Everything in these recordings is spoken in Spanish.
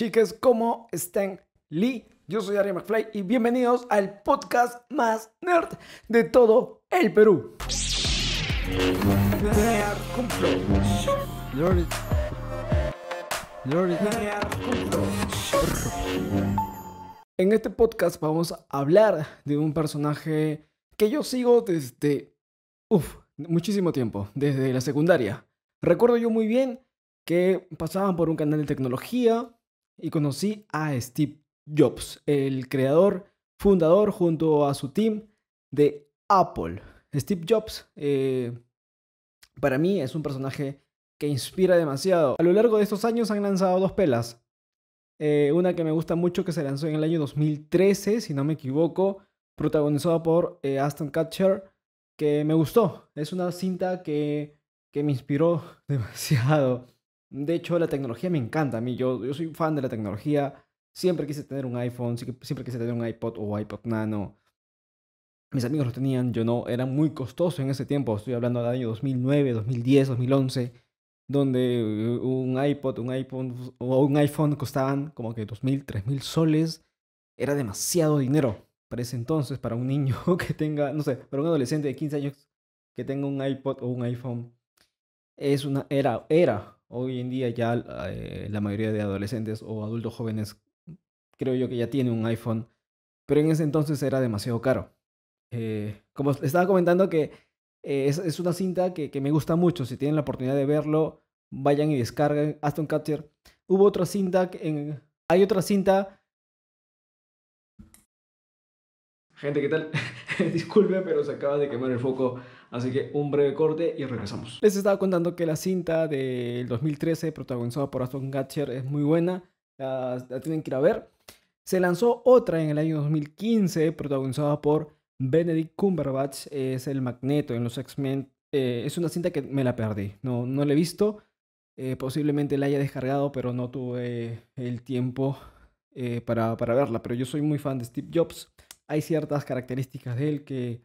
Chicas, ¿cómo están? Lee, yo soy Ari McFly y bienvenidos al podcast más nerd de todo el Perú. En este podcast vamos a hablar de un personaje que yo sigo desde uf, muchísimo tiempo, desde la secundaria. Recuerdo yo muy bien que pasaban por un canal de tecnología y conocí a Steve Jobs, el creador, fundador junto a su team de Apple. Steve Jobs, eh, para mí, es un personaje que inspira demasiado. A lo largo de estos años han lanzado dos pelas. Eh, una que me gusta mucho que se lanzó en el año 2013, si no me equivoco, protagonizada por eh, Aston Kutcher, que me gustó. Es una cinta que, que me inspiró demasiado. De hecho, la tecnología me encanta a mí. Yo, yo soy fan de la tecnología. Siempre quise tener un iPhone, siempre quise tener un iPod o iPod Nano. Mis amigos lo tenían, yo no. Era muy costoso en ese tiempo. Estoy hablando del año 2009, 2010, 2011 donde un iPod, un iPhone o un iPhone costaban como que 2.000, 3.000 soles. Era demasiado dinero para ese entonces, para un niño que tenga, no sé, para un adolescente de 15 años que tenga un iPod o un iPhone. Es una, era, era Hoy en día ya eh, la mayoría de adolescentes o adultos jóvenes creo yo que ya tiene un iPhone, pero en ese entonces era demasiado caro. Eh, como estaba comentando que eh, es, una cinta que, me gusta mucho, si tienen la oportunidad de verlo, vayan y descarguen Aston Capture. Hubo otra cinta, en... hay otra cinta... Gente, ¿qué tal? Disculpe, pero se acaba de quemar el foco Así que un breve corte y regresamos. Les estaba contando que la cinta del 2013, protagonizada por Aston Gatcher, es muy buena. La, tienen que ir a ver. Se lanzó otra en el año 2015, protagonizada por Benedict Cumberbatch, es el Magneto en los X-Men. Eh, es una cinta que me la perdí, no, no la he visto. Eh, posiblemente la haya descargado, pero no tuve el tiempo eh, para, para, verla. Pero yo soy muy fan de Steve Jobs. Hay ciertas características de él que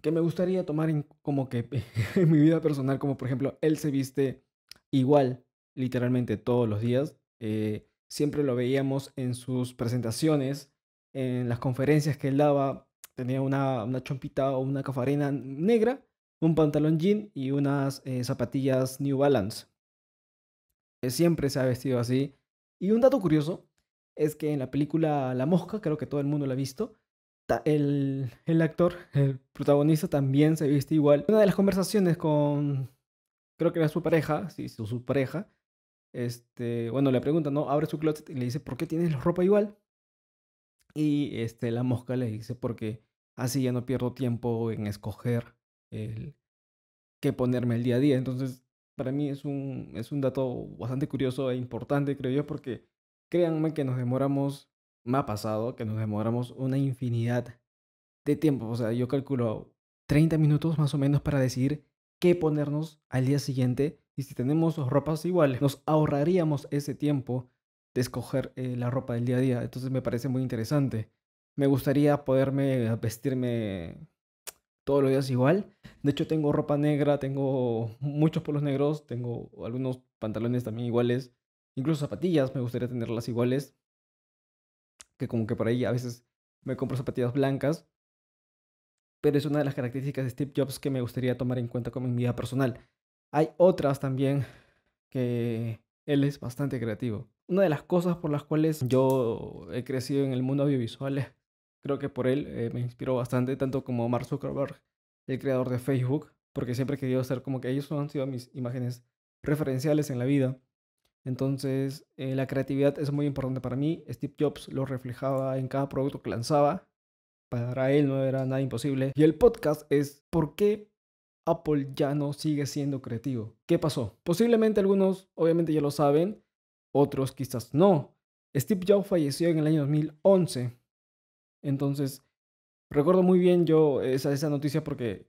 que me gustaría tomar en, como que en mi vida personal, como por ejemplo, él se viste igual literalmente todos los días. Eh, siempre lo veíamos en sus presentaciones, en las conferencias que él daba. Tenía una, una chompita o una cafarena negra, un pantalón jean y unas eh, zapatillas New Balance. Eh, siempre se ha vestido así. Y un dato curioso es que en la película La Mosca, creo que todo el mundo la ha visto, el, actor, el protagonista, también se viste igual. Una de las conversaciones con, creo que era su pareja, sí, su, pareja, este, bueno, le pregunta, ¿no? Abre su closet y le dice, ¿por qué tienes la ropa igual? Y este, la mosca le dice, porque así ya no pierdo tiempo en escoger el qué ponerme el día a día. Entonces, para mí es un, es un dato bastante curioso e importante, creo yo, porque créanme que nos demoramos me ha pasado que nos demoramos una infinidad de tiempo. O sea, yo calculo 30 minutos más o menos para decidir qué ponernos al día siguiente. Y si tenemos ropas iguales, nos ahorraríamos ese tiempo de escoger eh, la ropa del día a día. Entonces me parece muy interesante. Me gustaría poderme ah, vestirme todos los días igual. De hecho, tengo ropa negra, tengo muchos polos negros, tengo algunos pantalones también iguales. Incluso zapatillas me gustaría tenerlas iguales que como que por ahí a veces me compro zapatillas blancas, pero es una de las características de Steve Jobs que me gustaría tomar en cuenta como en mi vida personal. Hay otras también que él es bastante creativo. Una de las cosas por las cuales yo he crecido en el mundo audiovisual, creo que por él eh, me inspiró bastante, tanto como Mark Zuckerberg, el creador de Facebook, porque siempre he querido ser como que ellos han sido mis imágenes referenciales en la vida. Entonces, eh, la creatividad es muy importante para mí. Steve Jobs lo reflejaba en cada producto que lanzaba. Para él no era nada imposible. Y el podcast es ¿por qué Apple ya no sigue siendo creativo? ¿Qué pasó? Posiblemente algunos obviamente ya lo saben, otros quizás no. Steve Jobs falleció en el año 2011. Entonces, recuerdo muy bien yo esa, esa noticia porque,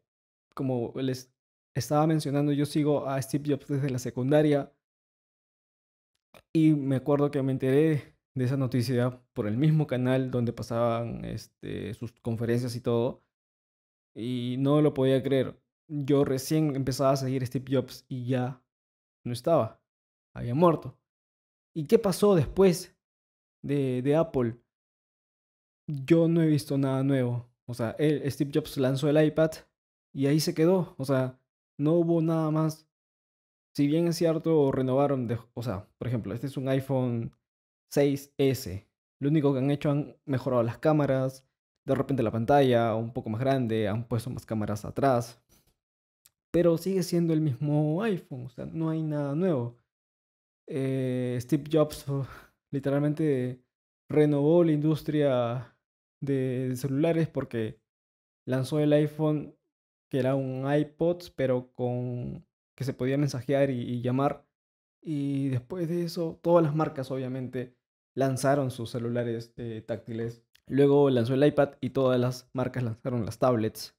como les estaba mencionando, yo sigo a Steve Jobs desde la secundaria y me acuerdo que me enteré de esa noticia por el mismo canal donde pasaban este, sus conferencias y todo. Y no lo podía creer. Yo recién empezaba a seguir Steve Jobs y ya no estaba. Había muerto. ¿Y qué pasó después de, de Apple? Yo no he visto nada nuevo. O sea, Steve Jobs lanzó el iPad y ahí se quedó. O sea, no hubo nada más si bien es cierto, renovaron, o sea, por ejemplo, este es un iPhone 6S. Lo único que han hecho han mejorado las cámaras, de repente la pantalla un poco más grande, han puesto más cámaras atrás. Pero sigue siendo el mismo iPhone, o sea, no hay nada nuevo. Eh, Steve Jobs oh, literalmente renovó la industria de celulares porque lanzó el iPhone que era un iPod, pero con que se podía mensajear y, llamar. Y después de eso, todas las marcas obviamente lanzaron sus celulares eh, táctiles. Luego lanzó el iPad y todas las marcas lanzaron las tablets.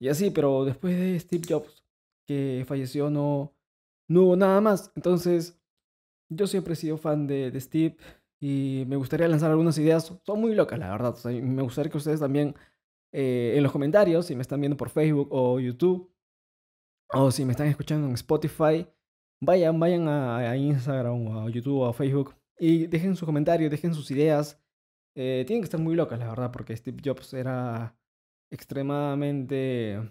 Y así, pero después de Steve Jobs, que falleció, no, no hubo nada más. Entonces, yo siempre he sido fan de, Steve y me gustaría lanzar algunas ideas. Son muy locas, la verdad. me gustaría que ustedes también eh, en los comentarios, si me están viendo por Facebook o YouTube, o si me están escuchando en Spotify, vayan, vayan a, Instagram o a YouTube o a Facebook y dejen sus comentarios, dejen sus ideas. Eh, tienen que estar muy locas, la verdad, porque Steve Jobs era extremadamente...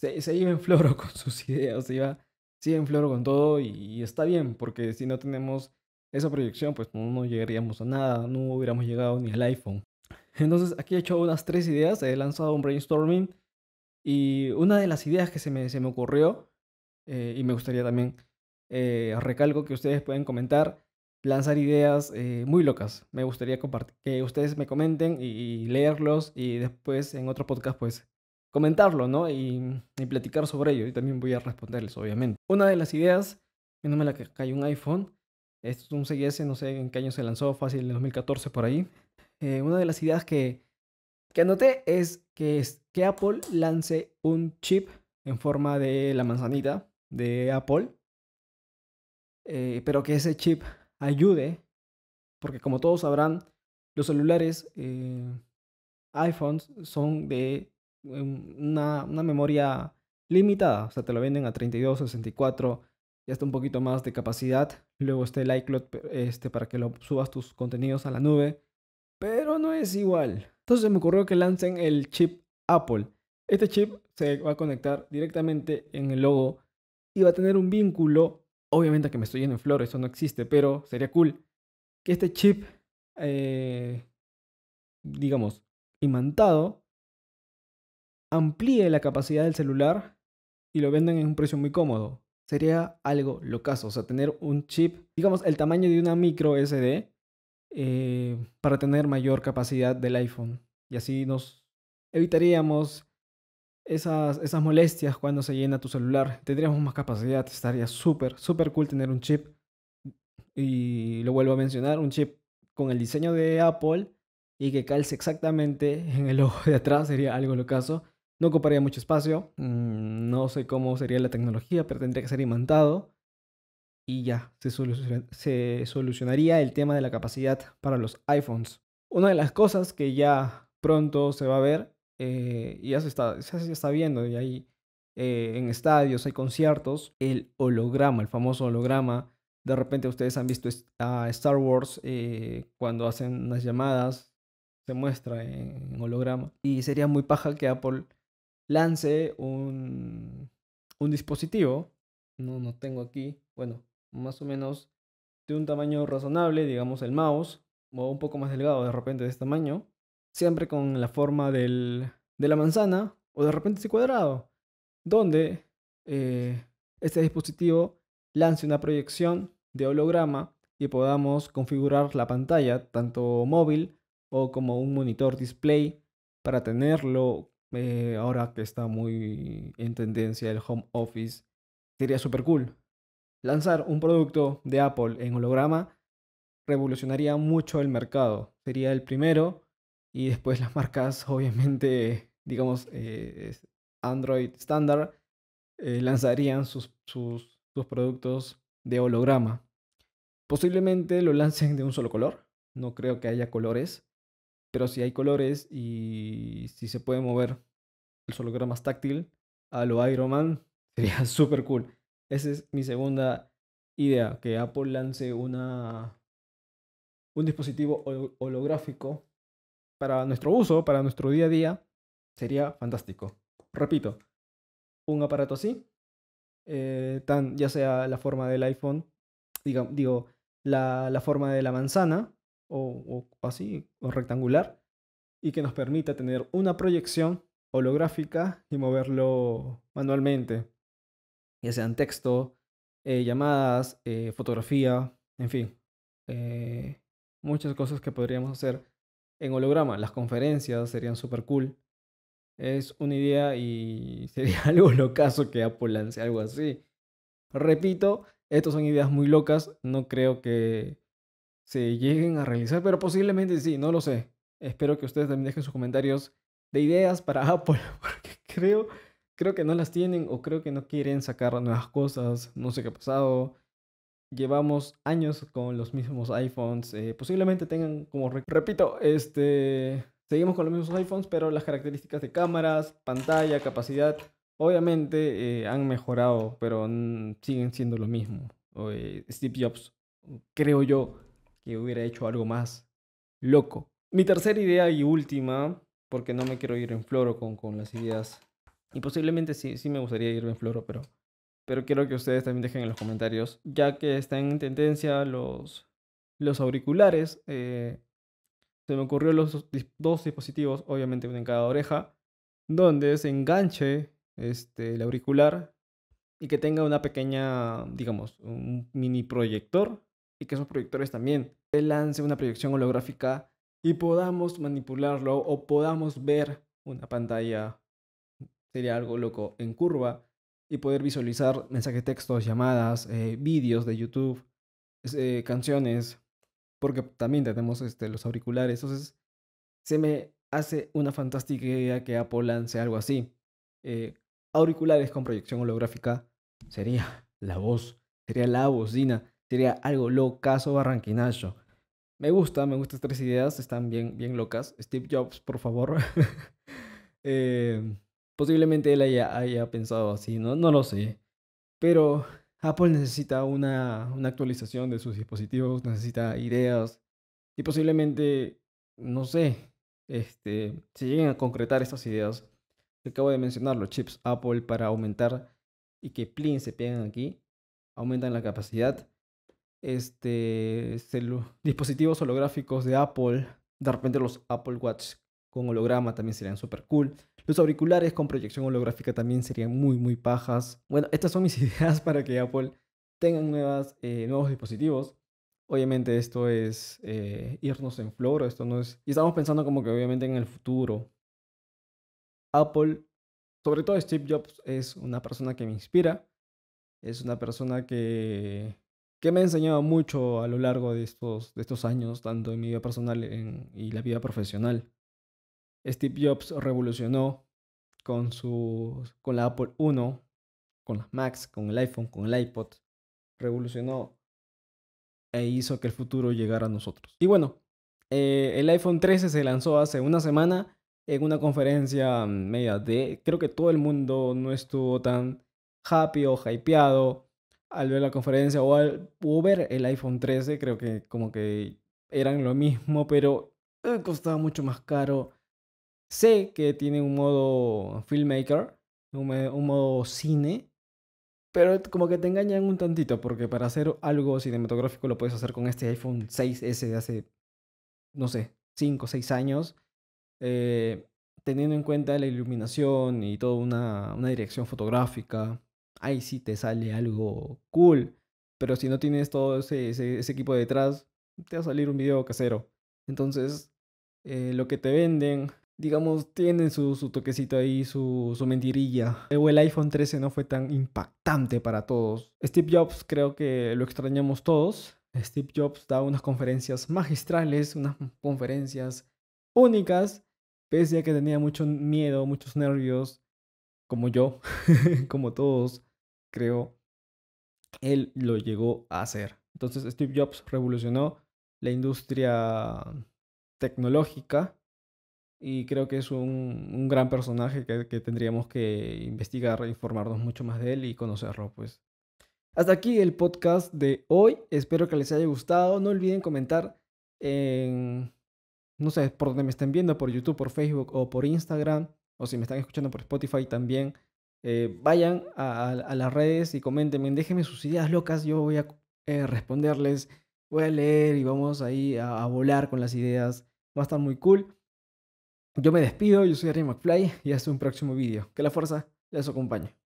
Se, iba en floro con sus ideas, se iba, en floro con todo y, está bien, porque si no tenemos esa proyección, pues no, no llegaríamos a nada, no hubiéramos llegado ni al iPhone. Entonces aquí he hecho unas tres ideas, he lanzado un brainstorming y una de las ideas que se me, se me ocurrió, eh, y me gustaría también, eh, recalco que ustedes pueden comentar, lanzar ideas eh, muy locas. Me gustaría que ustedes me comenten y, leerlos y después en otro podcast pues comentarlo, ¿no? Y, platicar sobre ello. Y también voy a responderles, obviamente. Una de las ideas, no me la que cayó un iPhone. Esto es un 6 no sé en qué año se lanzó, fácil en 2014 por ahí. Eh, una de las ideas que, que anoté es que que Apple lance un chip en forma de la manzanita de Apple, eh, pero que ese chip ayude, porque como todos sabrán, los celulares eh, iPhones son de em, una, memoria limitada, o sea, te lo venden a 32, 64 y hasta un poquito más de capacidad. Luego está el iCloud este, para que lo subas tus contenidos a la nube, pero no es igual. Entonces me ocurrió que lancen el chip Apple. Este chip se va a conectar directamente en el logo y va a tener un vínculo. Obviamente que me estoy yendo en flores, eso no existe, pero sería cool que este chip, eh, digamos, imantado, amplíe la capacidad del celular y lo vendan en un precio muy cómodo. Sería algo locazo, o sea, tener un chip, digamos, el tamaño de una micro SD eh, para tener mayor capacidad del iPhone. Y así nos evitaríamos esas, esas molestias cuando se llena tu celular. Tendríamos más capacidad, estaría súper, súper cool tener un chip. Y lo vuelvo a mencionar, un chip con el diseño de Apple y que calce exactamente en el ojo de atrás sería algo lo caso. No ocuparía mucho espacio, mm, no sé cómo sería la tecnología, pero tendría que ser imantado. Y ya, se, se solucionaría el tema de la capacidad para los iPhones. Una de las cosas que ya pronto se va a ver eh, y ya se, está, está viendo, y ahí eh, en estadios, hay conciertos, el holograma, el famoso holograma. De repente ustedes han visto a Star Wars eh, cuando hacen las llamadas, se muestra en, holograma. Y sería muy paja que Apple lance un, un dispositivo, no, no tengo aquí, bueno, más o menos de un tamaño razonable, digamos el mouse, o un poco más delgado de repente de este tamaño, siempre con la forma de la manzana o de repente ese cuadrado, donde eh, este dispositivo lance una proyección de holograma y podamos configurar la pantalla, tanto móvil o como un monitor display, para tenerlo eh, ahora que está muy en tendencia el home office. Sería súper cool. Lanzar un producto de Apple en holograma revolucionaría mucho el mercado. Sería el primero y después las marcas, obviamente, digamos, eh, Android estándar, eh, lanzarían sus, sus, productos de holograma. Posiblemente lo lancen de un solo color. No creo que haya colores. Pero si hay colores y si se puede mover el holograma táctil a lo Iron Man, sería súper cool. Esa es mi segunda idea, que Apple lance una, un dispositivo holográfico para nuestro uso, para nuestro día a día, sería fantástico. Repito, un aparato así, eh, tan, ya sea la forma del iPhone, digo, la, forma de la manzana, o, así, o rectangular, y que nos permita tener una proyección holográfica y moverlo manualmente, ya sean texto, eh, llamadas, eh, fotografía, en fin, muchas cosas que podríamos hacer en holograma. Las conferencias serían súper cool. Es una idea y sería algo locazo que Apple lance algo así. Repito, estas son ideas muy locas. No creo que se lleguen a realizar, pero posiblemente sí, no lo sé. Espero que ustedes también dejen sus comentarios de ideas para Apple, porque creo, creo que no las tienen o creo que no quieren sacar nuevas cosas. No sé qué ha pasado llevamos años con los mismos iPhones. Eh, posiblemente tengan, como repito, este, seguimos con los mismos iPhones, pero las características de cámaras, pantalla, capacidad, obviamente eh, han mejorado, pero siguen siendo lo mismo. Eh, Steve Jobs, creo yo, que hubiera hecho algo más loco. Mi tercera idea y última, porque no me quiero ir en floro con, las ideas, y posiblemente sí, sí me gustaría irme en floro, pero pero quiero que ustedes también dejen en los comentarios, ya que están en tendencia los, los auriculares, eh, se me ocurrió los dos dispositivos, obviamente uno en cada oreja, donde se enganche este, el auricular y que tenga una pequeña, digamos, un mini proyector y que esos proyectores también se lance una proyección holográfica y podamos manipularlo o podamos ver una pantalla, sería algo loco, en curva y poder visualizar mensajes textos, llamadas, eh, vídeos de YouTube, eh, canciones, porque también tenemos este, los auriculares. Entonces, se me hace una fantástica idea que Apple lance algo así. Eh, auriculares con proyección holográfica sería la voz, sería la bocina, sería algo locazo barranquinacho. Me gusta, me gustan estas tres ideas, están bien, bien locas. Steve Jobs, por favor. eh, Posiblemente él haya, pensado así, ¿no? no lo sé. Pero Apple necesita una, actualización de sus dispositivos, necesita ideas y posiblemente, no sé, este, se lleguen a concretar estas ideas. Acabo de mencionar los chips Apple para aumentar y que plin se pegan aquí, aumentan la capacidad. Este, dispositivos holográficos de Apple, de repente los Apple Watch con holograma también serían super cool. Los auriculares con proyección holográfica también serían muy, muy pajas. Bueno, estas son mis ideas para que Apple tenga eh, nuevos dispositivos. Obviamente esto es eh, irnos en flor, esto no es... Y estamos pensando como que obviamente en el futuro. Apple, sobre todo Steve Jobs, es una persona que me inspira. Es una persona que, que me ha enseñado mucho a lo largo de estos, de estos años, tanto en mi vida personal y la vida profesional. Steve Jobs revolucionó con, su, con la Apple I, con las Macs, con el iPhone, con el iPod. Revolucionó e hizo que el futuro llegara a nosotros. Y bueno, eh, el iPhone 13 se lanzó hace una semana en una conferencia media de... Creo que todo el mundo no estuvo tan happy o hypeado al ver la conferencia o al ver el iPhone 13. Creo que como que eran lo mismo, pero eh, costaba mucho más caro. Sé que tiene un modo filmmaker, un, modo cine, pero como que te engañan un tantito, porque para hacer algo cinematográfico lo puedes hacer con este iPhone 6S de hace, no sé, 5 o 6 años, eh, teniendo en cuenta la iluminación y toda una, una dirección fotográfica, ahí sí te sale algo cool, pero si no tienes todo ese, equipo detrás, te va a salir un video casero. Entonces, eh, lo que te venden digamos, tienen su, toquecito ahí, su, mentirilla. el iPhone 13 no fue tan impactante para todos. Steve Jobs creo que lo extrañamos todos. Steve Jobs da unas conferencias magistrales, unas conferencias únicas, pese a que tenía mucho miedo, muchos nervios, como yo, como todos, creo. Él lo llegó a hacer. Entonces Steve Jobs revolucionó la industria tecnológica y creo que es un, gran personaje que, tendríamos que investigar, e informarnos mucho más de él y conocerlo, pues. Hasta aquí el podcast de hoy. Espero que les haya gustado. No olviden comentar en, no sé, por dónde me estén viendo, por YouTube, por Facebook o por Instagram, o si me están escuchando por Spotify también. Eh, vayan a, las redes y comentenme déjenme sus ideas locas, yo voy a eh, responderles, voy a leer y vamos ahí a, a volar con las ideas. Va a estar muy cool. Yo me despido, yo soy Harry McFly y hasta un próximo vídeo. Que la fuerza les acompañe.